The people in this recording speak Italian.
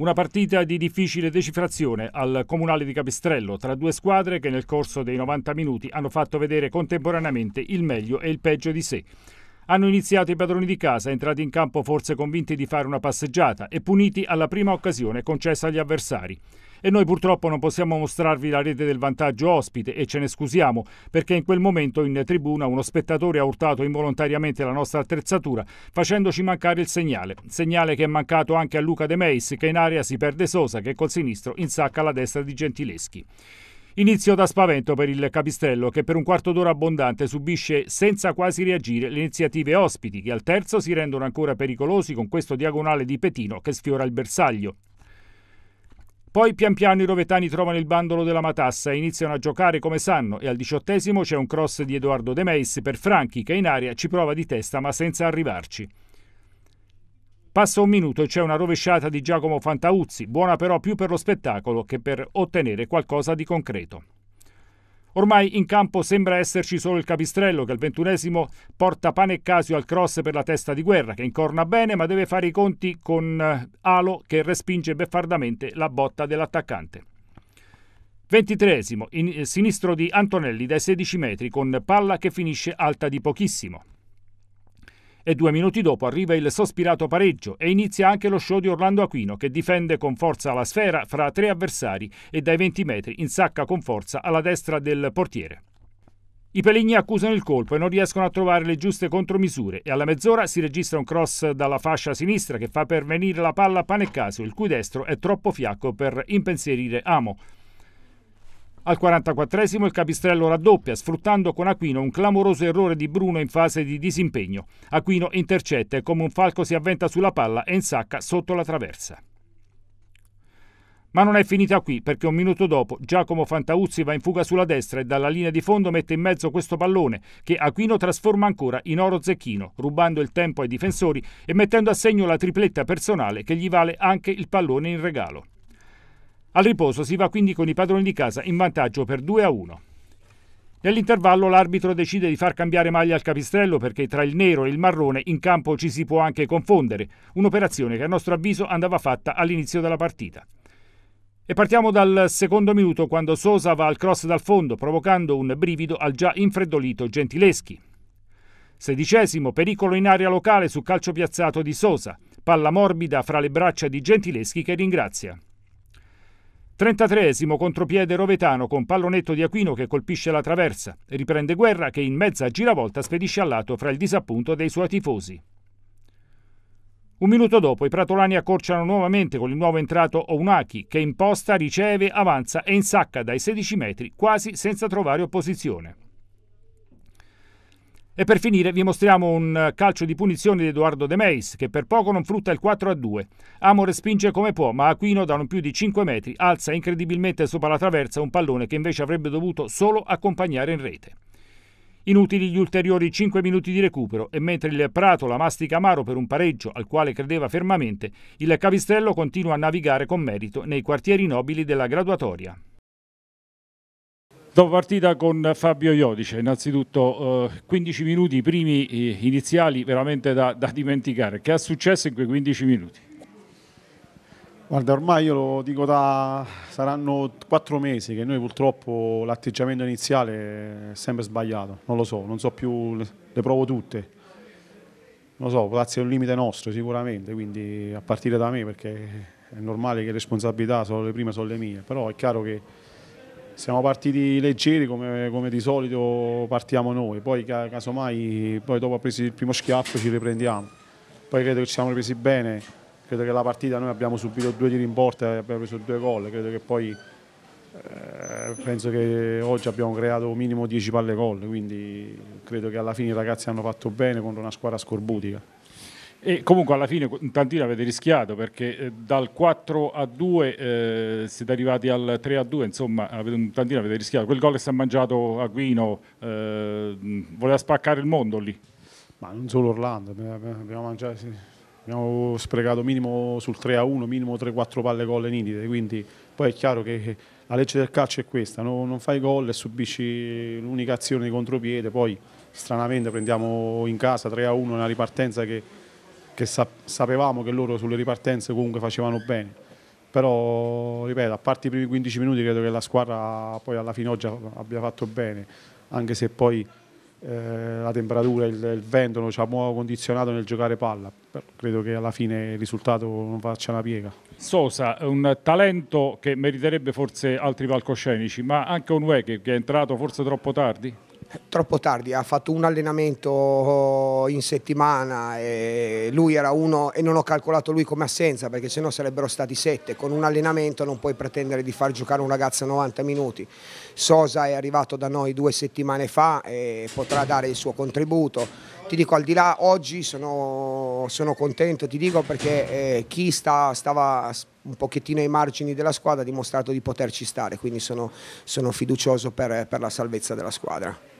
Una partita di difficile decifrazione al comunale di Capistrello tra due squadre che nel corso dei 90 minuti hanno fatto vedere contemporaneamente il meglio e il peggio di sé hanno iniziato i padroni di casa, entrati in campo forse convinti di fare una passeggiata e puniti alla prima occasione concessa agli avversari. E noi purtroppo non possiamo mostrarvi la rete del vantaggio ospite e ce ne scusiamo perché in quel momento in tribuna uno spettatore ha urtato involontariamente la nostra attrezzatura facendoci mancare il segnale. Segnale che è mancato anche a Luca De Meis che in area si perde Sosa che col sinistro insacca la destra di Gentileschi. Inizio da spavento per il Capistrello che per un quarto d'ora abbondante subisce senza quasi reagire le iniziative ospiti che al terzo si rendono ancora pericolosi con questo diagonale di Petino che sfiora il bersaglio. Poi pian piano i rovetani trovano il bandolo della matassa e iniziano a giocare come sanno e al diciottesimo c'è un cross di Edoardo De Meis per Franchi che in aria ci prova di testa ma senza arrivarci. Passa un minuto e c'è una rovesciata di Giacomo Fantauzzi, buona però più per lo spettacolo che per ottenere qualcosa di concreto. Ormai in campo sembra esserci solo il capistrello che al ventunesimo porta pane e casio al cross per la testa di guerra, che incorna bene ma deve fare i conti con eh, Alo che respinge beffardamente la botta dell'attaccante. Ventitreesimo, in, eh, sinistro di Antonelli dai 16 metri con palla che finisce alta di pochissimo e due minuti dopo arriva il sospirato pareggio e inizia anche lo show di Orlando Aquino che difende con forza la sfera fra tre avversari e dai 20 metri insacca con forza alla destra del portiere. I Peligni accusano il colpo e non riescono a trovare le giuste contromisure e alla mezz'ora si registra un cross dalla fascia sinistra che fa pervenire la palla a Panecasio il cui destro è troppo fiacco per impensierire Amo. Al 44esimo il Capistrello raddoppia, sfruttando con Aquino un clamoroso errore di Bruno in fase di disimpegno. Aquino intercetta e come un falco si avventa sulla palla e insacca sotto la traversa. Ma non è finita qui perché un minuto dopo Giacomo Fantauzzi va in fuga sulla destra e dalla linea di fondo mette in mezzo questo pallone che Aquino trasforma ancora in oro zecchino, rubando il tempo ai difensori e mettendo a segno la tripletta personale che gli vale anche il pallone in regalo. Al riposo si va quindi con i padroni di casa in vantaggio per 2 a 1. Nell'intervallo l'arbitro decide di far cambiare maglia al capistrello perché tra il nero e il marrone in campo ci si può anche confondere, un'operazione che a nostro avviso andava fatta all'inizio della partita. E partiamo dal secondo minuto quando Sosa va al cross dal fondo provocando un brivido al già infreddolito Gentileschi. Sedicesimo, pericolo in area locale su calcio piazzato di Sosa, palla morbida fra le braccia di Gentileschi che ringrazia. 33 esimo contropiede Rovetano con pallonetto di Aquino che colpisce la traversa. Riprende Guerra che in mezza giravolta spedisce a lato fra il disappunto dei suoi tifosi. Un minuto dopo i pratolani accorciano nuovamente con il nuovo entrato Ounaki che imposta, riceve, avanza e insacca dai 16 metri quasi senza trovare opposizione. E per finire vi mostriamo un eh, calcio di punizione di Edoardo De Meis, che per poco non frutta il 4 a 2. Amore spinge come può, ma Aquino da non più di 5 metri alza incredibilmente sopra la traversa un pallone che invece avrebbe dovuto solo accompagnare in rete. Inutili gli ulteriori 5 minuti di recupero e mentre il Prato la mastica amaro per un pareggio al quale credeva fermamente, il Capistrello continua a navigare con merito nei quartieri nobili della graduatoria. Dopo partita con Fabio Iodice, innanzitutto eh, 15 minuti, i primi eh, iniziali veramente da, da dimenticare. Che è successo in quei 15 minuti? Guarda, ormai io lo dico da... saranno 4 mesi che noi purtroppo l'atteggiamento iniziale è sempre sbagliato, non lo so, non so più, le, provo tutte. Non lo so, grazie è un limite nostro sicuramente, quindi a partire da me perché è normale che le responsabilità sono le prime, sono le mie, però è chiaro che siamo partiti leggeri come, come, di solito partiamo noi, poi casomai poi dopo preso il primo schiaffo ci riprendiamo. Poi credo che ci siamo ripresi bene, credo che la partita noi abbiamo subito due tiri in porta e abbiamo preso due gol, credo che poi eh, penso che oggi abbiamo creato minimo 10 palle gol, quindi credo che alla fine i ragazzi hanno fatto bene contro una squadra scorbutica. E comunque alla fine un tantino avete rischiato perché eh, dal 4 a 2 eh, siete arrivati al 3 a 2, insomma un tantino avete rischiato. Quel gol che si è mangiato Aquino eh, voleva spaccare il mondo lì. Ma non solo Orlando, abbiamo, mangiato, sì. abbiamo sprecato minimo sul 3 a 1, minimo 3-4 palle gol nitide, quindi poi è chiaro che la legge del calcio è questa, no? non fai gol e subisci l'unica azione di contropiede, poi stranamente prendiamo in casa 3 a 1 una ripartenza che che sapevamo che loro sulle ripartenze comunque facevano bene. Però, ripeto, a parte i primi 15 minuti credo che la squadra poi alla fine oggi abbia fatto bene, anche se poi eh, la temperatura, il, il vento non ci ha condizionato nel giocare palla. Però credo che alla fine il risultato non faccia una piega. Sosa un talento che meriterebbe forse altri palcoscenici, ma anche un Weke che è entrato forse troppo tardi? troppo tardi, ha fatto un allenamento eh, in settimana e lui era uno e non ho calcolato lui come assenza perché sennò sarebbero stati sette, con un allenamento non puoi pretendere di far giocare un ragazzo 90 minuti, Sosa è arrivato da noi due settimane fa e potrà dare il suo contributo, ti dico al di là oggi sono, sono contento, ti dico perché eh, chi sta, stava un pochettino ai margini della squadra ha dimostrato di poterci stare, quindi sono, sono fiducioso per, per la salvezza della squadra.